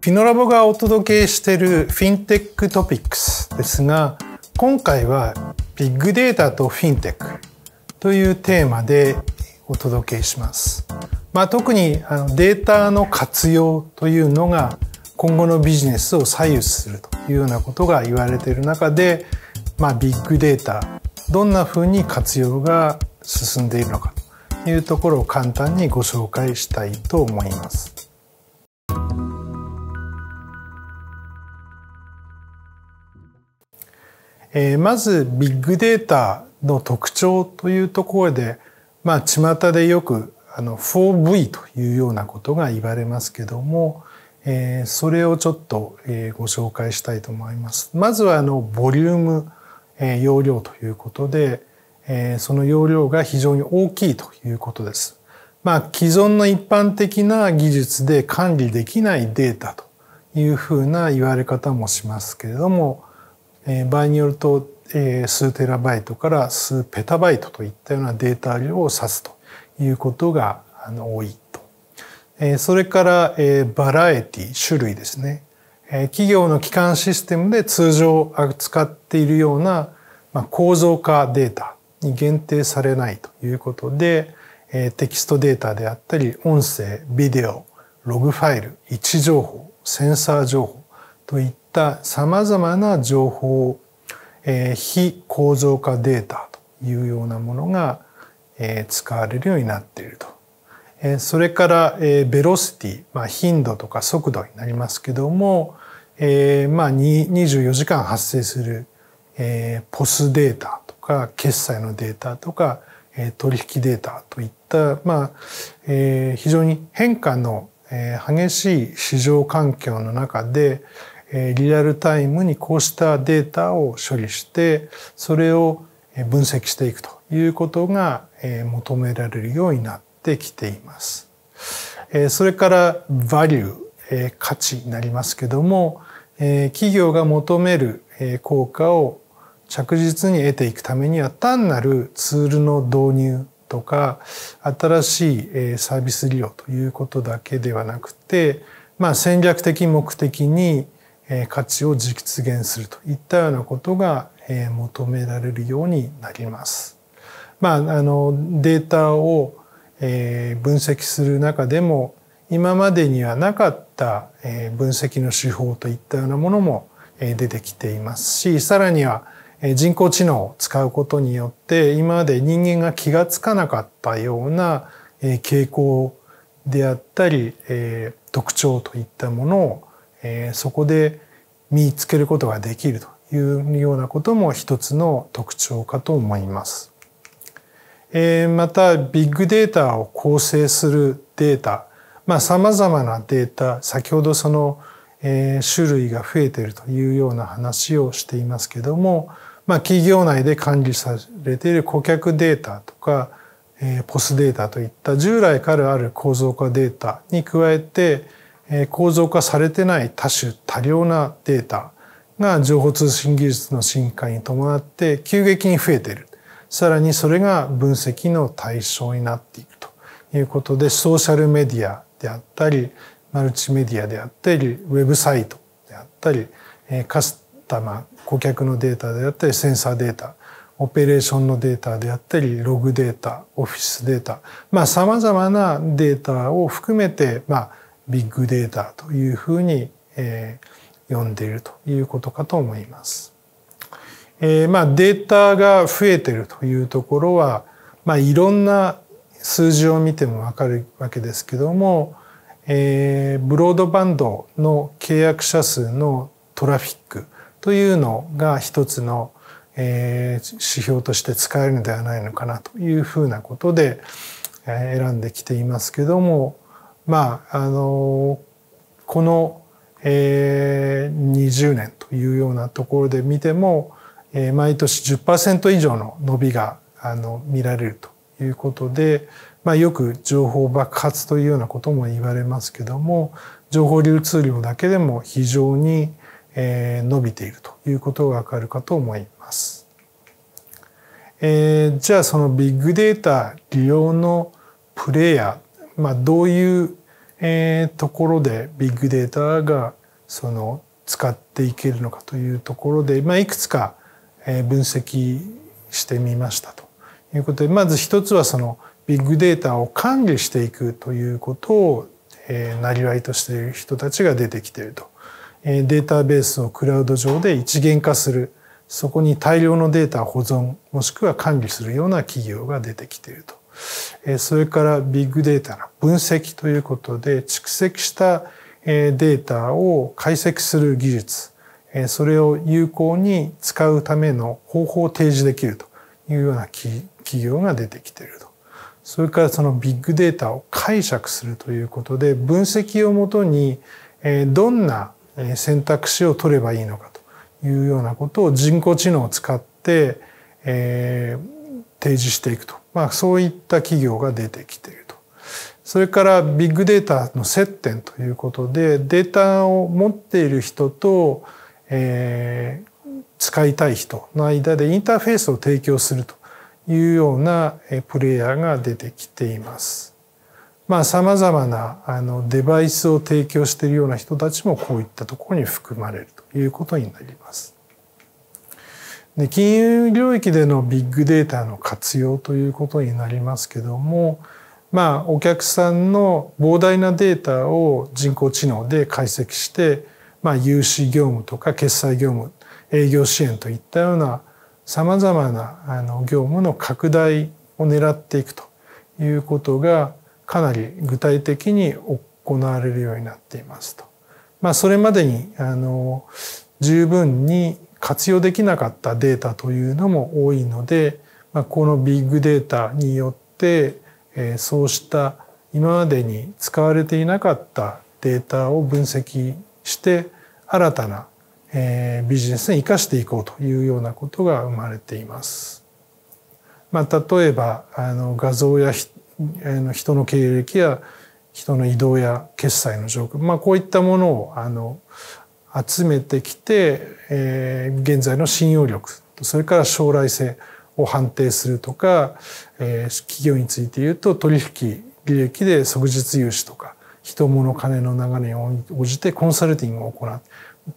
ピノラボがお届けしているフィンテックトピックスですが、今回はビッグデータとフィンテックというテーマでお届けします。まあ、特にあのデータの活用というのが今後のビジネスを左右するというようなことが言われている中で、まあ、ビッグデータどんなふうに活用が進んでいるのかというところを簡単にご紹介したいと思います。えー、まずビッグデータの特徴というところで、まあ、巷でよくあの 4V というようなことが言われますけども、えー、それをちょっと、えー、ご紹介したいと思います。まずはあのボリューム、えー、容量ということで、えー、その容量が非常に大きいということです。まあ、既存の一般的な技術で管理できないデータというふうな言われ方もしますけれども、え場合によると、え数テラバイトから数ペタバイトといったようなデータ量を指すということが多いと。えそれから、えバラエティ、種類ですね。え企業の基幹システムで通常扱っているような、ま構造化データに限定されないということで、えテキストデータであったり、音声、ビデオ、ログファイル、位置情報、センサー情報といっったさまざまな情報、えー、非構造化データというようなものが、えー、使われるようになっていると。えー、それから、えー、ベロシティ、まあ、頻度とか速度になりますけども、えーまあ、24時間発生する、えー、ポスデータとか決済のデータとか、えー、取引データといった、まあえー、非常に変化の激しい市場環境の中でリアルタイムにこうしたデータを処理してそれを分析していくということが求められるようになってきています。それから value 価値になりますけども企業が求める効果を着実に得ていくためには単なるツールの導入とか新しいサービス利用ということだけではなくて、まあ、戦略的目的に価値を実現するといったようなことが求められるようになります。まあ、あのデータを分析する中でも今までにはなかった分析の手法といったようなものも出てきていますしさらには人工知能を使うことによって今まで人間が気がつかなかったような傾向であったり特徴といったものをえー、そこで見つけることができるというようなことも一つの特徴かと思います。えー、またビッグデータを構成するデータまあ様々なデータ先ほどその、えー、種類が増えているというような話をしていますけども、まあ、企業内で管理されている顧客データとか、えー、ポスデータといった従来からある構造化データに加えて構造化されてない多種多様なデータが情報通信技術の進化に伴って急激に増えている。さらにそれが分析の対象になっていくということで、ソーシャルメディアであったり、マルチメディアであったり、ウェブサイトであったり、カスタマー、顧客のデータであったり、センサーデータ、オペレーションのデータであったり、ログデータ、オフィスデータ、まあ様々なデータを含めて、まあビッグデータというふうに、えー、呼んでいるということかと思います。えー、まあデータが増えてるというところは、まあ、いろんな数字を見てもわかるわけですけども、えー、ブロードバンドの契約者数のトラフィックというのが一つの、えー、指標として使えるのではないのかなというふうなことで、え選んできていますけども、まあ、あのこの、えー、20年というようなところで見ても、えー、毎年10%以上の伸びがあの見られるということで、まあ、よく情報爆発というようなことも言われますけども情報流通量だけでも非常に、えー、伸びているということがわかるかと思います。えー、じゃあそのビッグデータ利用のプレイヤーまあ、どういう、えー、ところでビッグデータがその使っていけるのかというところで、まあ、いくつか、えー、分析してみましたということでまず一つはそのビッグデータを管理していくということを、えなりわいとしている人たちが出てきていると。データベースをクラウド上で一元化するそこに大量のデータを保存もしくは管理するような企業が出てきているとそれからビッグデータの分析ということで、蓄積したデータを解析する技術、それを有効に使うための方法を提示できるというような企業が出てきていると。それからそのビッグデータを解釈するということで、分析をもとにどんな選択肢を取ればいいのかというようなことを人工知能を使って、えー、提示していくとまあ、そういった企業が出てきていると。それからビッグデータの接点ということでデータを持っている人と、えー、使いたい人の間でインターフェースを提供するというようなプレイヤーが出てきています。まあ、様々なあのデバイスを提供しているような人たちもこういったところに含まれるということになります。で金融領域でのビッグデータの活用ということになりますけどもまあお客さんの膨大なデータを人工知能で解析して、まあ、融資業務とか決済業務営業支援といったようなさまざまなあの業務の拡大を狙っていくということがかなり具体的に行われるようになっていますと。まあ、それまでにあの十分に活用できなかったデータというのも多いので、まあ、このビッグデータによって、えー、そうした今までに使われていなかったデータを分析して新たな、えー、ビジネスに生かしていこうというようなことが生まれています。まあ、例えばあの画像やの人の経歴や人の移動や決済の状況、まあ、こういったものをあの集めてきて、えー、現在の信用力それから将来性を判定するとか、えー、企業について言うと取引利益で即日融資とか人物金の流れに応じてコンサルティングを行う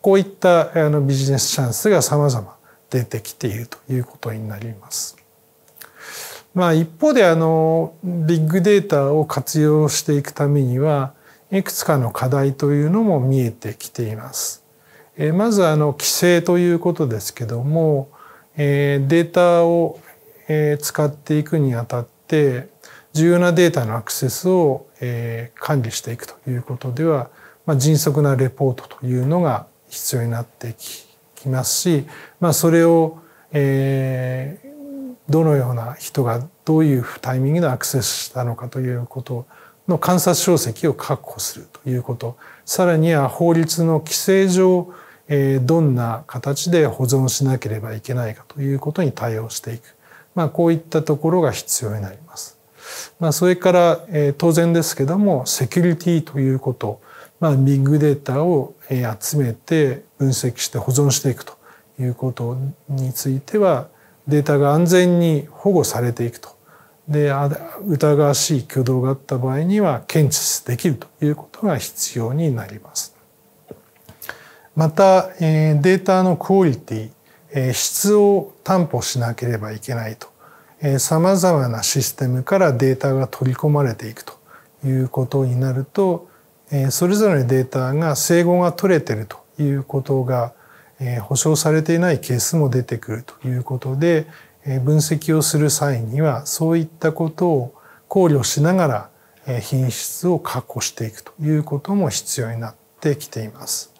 こういったあのビジネスチャンスがさまざま出てきているということになります。まあ、一方であのビッグデータを活用していくためにはいくつかの課題というのも見えてきています。えまずあの規制ということですけども、えデータを、え使っていくにあたって重要なデータのアクセスを、え管理していくということでは、ま迅速なレポートというのが必要になってきますし、まあ、それを、えー、どのような人がどういうタイミングでアクセスしたのかということの観察書籍を確保するということさらには法律の規制上どんな形で保存しなければいけないかということに対応していく、まあ、こういったところが必要になります。まあ、それから、え当然ですけどもセキュリティということ、まあ、ビッグデータを、え集めて分析して保存していくということについてはデータが安全に保護されていくとで疑わしい挙動があった場合には検知できるということが必要になります。また、えデータのクオリティ、え質を担保しなければいけないと、えま様々なシステムからデータが取り込まれていくということになると、えそれぞれのデータが整合が取れているということが、え保証されていないケースも出てくるということで、分析をする際にはそういったことを考慮しながら品質を確保していくということも必要になってきています。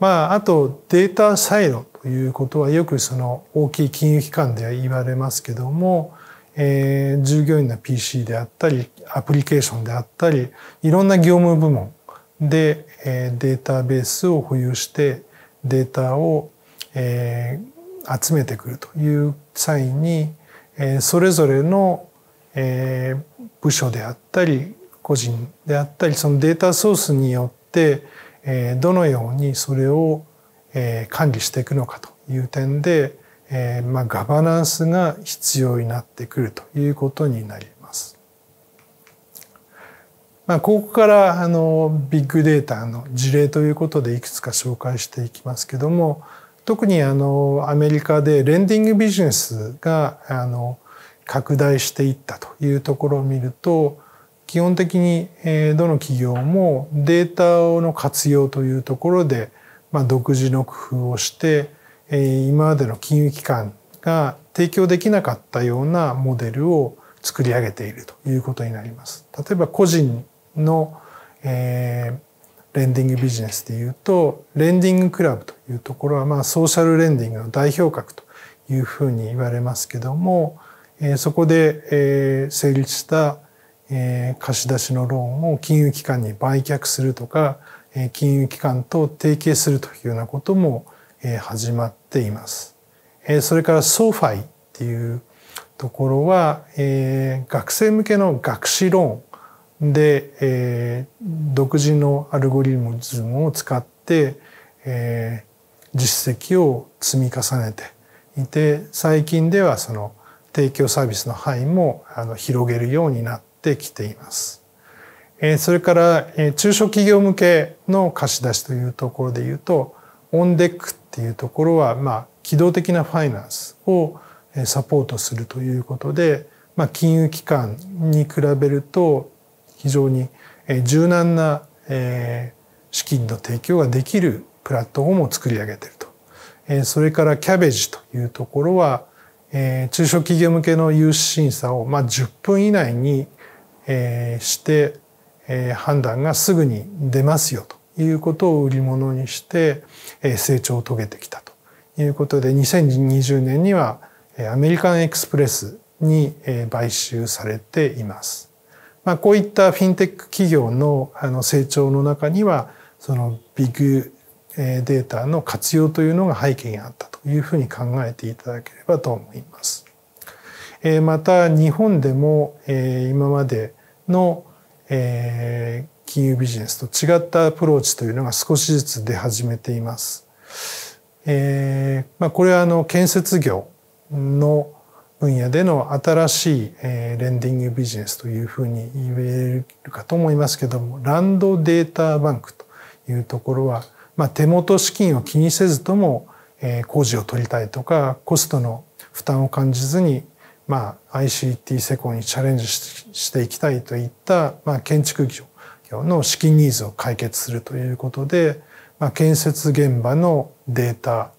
まあ、あとデータサイロということはよくその大きい金融機関では言われますけども、えー、従業員の PC であったりアプリケーションであったりいろんな業務部門で、えデータベースを保有してデータを、え集めてくるという際にそれぞれの部署であったり個人であったりそのデータソースによってどのようにそれを管理していくのかという点で、えまガバナンスが必要になってくるということになります。まあ、ここからあのビッグデータの事例ということでいくつか紹介していきますけども、特にあのアメリカでレンディングビジネスがあの拡大していったというところを見ると基本的にどの企業もデータの活用というところで、まあ、独自の工夫をして今までの金融機関が提供できなかったようなモデルを作り上げているということになります。例えば個人の、えーレンディングビジネスでいうとレンディングクラブというところはまあソーシャルレンディングの代表格というふうに言われますけども、えそこで、え成立した、え貸し出しのローンを金融機関に売却するとか、え金融機関と提携するというようなことも、え始まっています。えそれからソファイっていうところは、え学生向けの学士ローンで、えー、独自のアルゴリズムを使って、えー、実績を積み重ねていて最近ではその提供サービスの範囲もあの広げるようになってきています。えー、それから、えー、中小企業向けの貸し出しというところで言うとオンデックっていうところは、まあ、機動的なファイナンスをサポートするということで、まあ、金融機関に比べると非常に柔軟な資金の提供ができるプラットフォームを作り上げていると。それからキャベジというところは中小企業向けの融資審査をまあ10分以内にして判断がすぐに出ますよということを売り物にして成長を遂げてきたということで2020年にはアメリカンエクスプレスに買収されています。まあ、こういったフィンテック企業のあの成長の中にはそのビッグデータの活用というのが背景にあったというふうに考えていただければと思います。また日本でも今までの金融ビジネスと違ったアプローチというのが少しずつ出始めています。これはあの建設業の分野での新しい、えレンディングビジネスというふうに言えるかと思いますけども、ランドデータバンクというところは、まあ、手元資金を気にせずとも、え工事を取りたいとか、コストの負担を感じずに、まあ、ICT 施工にチャレンジしていきたいといった、まあ、建築業の資金ニーズを解決するということで、まあ、建設現場のデータ、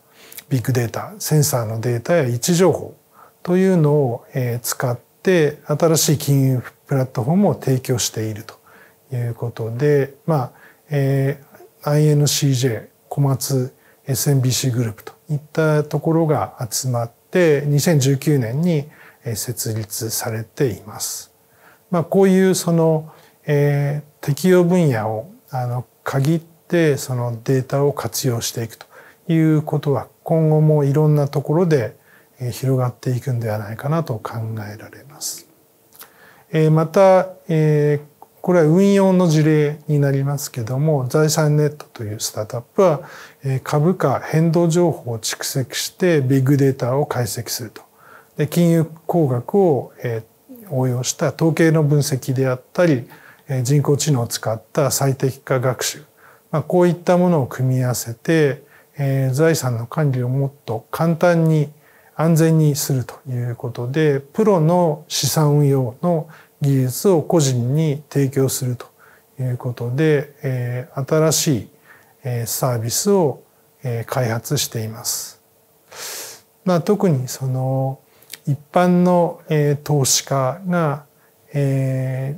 ビッグデータ、センサーのデータや位置情報というのを使って新しい金融プラットフォームを提供しているということで、まあえー、INCJ 小松 SMBC グループといったところが集まって2019年に設立されています。まあ、こういうその、えー、適用分野をあの限ってそのデータを活用していくということは今後もいろんなところで広がっていくんではないかなと考えられます。また、これは運用の事例になりますけども、財産ネットというスタートアップは、株価変動情報を蓄積してビッグデータを解析すると。で金融工学を応用した統計の分析であったり、人工知能を使った最適化学習。まあ、こういったものを組み合わせて、財産の管理をもっと簡単に安全にするということでプロの資産運用の技術を個人に提供するということで、え新しい、えサービスを、え開発しています。まあ、特にその一般の、え投資家が、え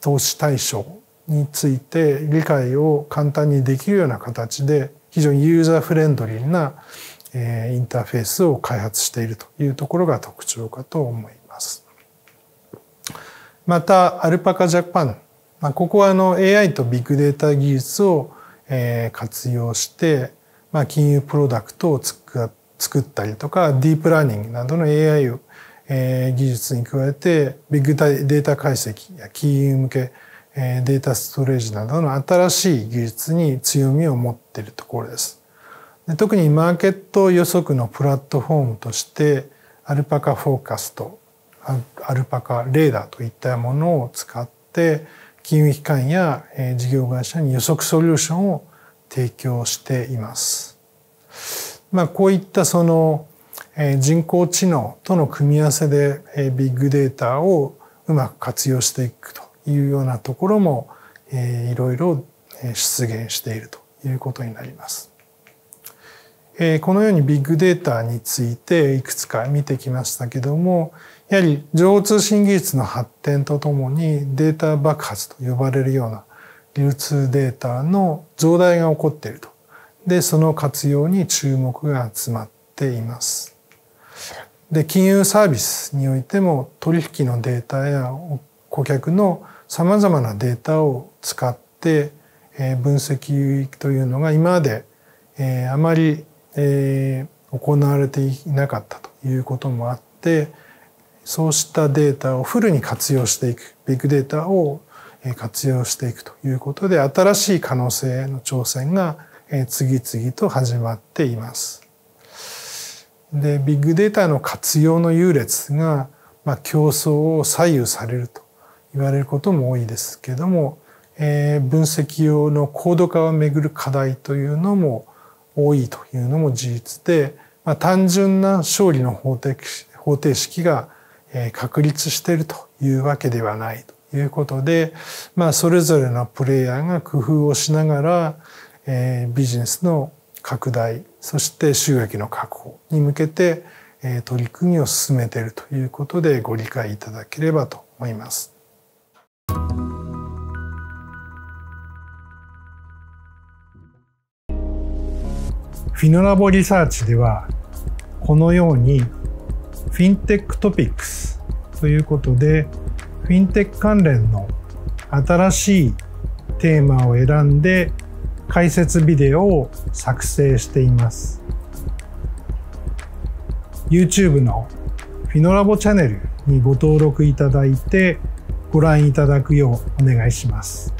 投資対象について理解を簡単にできるような形で非常にユーザーフレンドリーな、インターフェースを開発しているというところが特徴かと思います。また、アルパカジャパン。まあ、ここはあの AI とビッグデータ技術を活用して、まあ、金融プロダクトを作ったりとか、ディープラーニングなどの AI を技術に加えて、ビッグデータ解析や金融向けデータストレージなどの新しい技術に強みを持っているところです。特にマーケット予測のプラットフォームとしてアルパカフォーカスとアルパカレーダーといったものを使って金融機関や事業会社に予測ソリューションを提供しています。まあ、こういったその人工知能との組み合わせでビッグデータをうまく活用していくというようなところもいろいろ出現しているということになります。えこのようにビッグデータについていくつか見てきましたけどもやはり情報通信技術の発展とともにデータ爆発と呼ばれるような流通データの増大が起こっていると。で、その活用に注目が集まっています。で、金融サービスにおいても取引のデータや顧客の様々なデータを使って分析というのが今まであまりえー、行われていなかったということもあってそうしたデータをフルに活用していくビッグデータを活用していくということで新しい可能性の挑戦が次々と始まっています。でビッグデータの活用の優劣が、まあ、競争を左右されると言われることも多いですけども、えー、分析用の高度化をめぐる課題というのも多いというのも事実で、まあ、単純な勝利の方程方程式が確立しているというわけではないということで、まあ、それぞれのプレイヤーが工夫をしながら、えー、ビジネスの拡大そして収益の確保に向けて、えー、取り組みを進めているということでご理解いただければと思います。フィノラボリサーチではこのようにフィンテックトピックスということでフィンテック関連の新しいテーマを選んで解説ビデオを作成しています YouTube のフィノラボチャンネルにご登録いただいてご覧いただくようお願いします。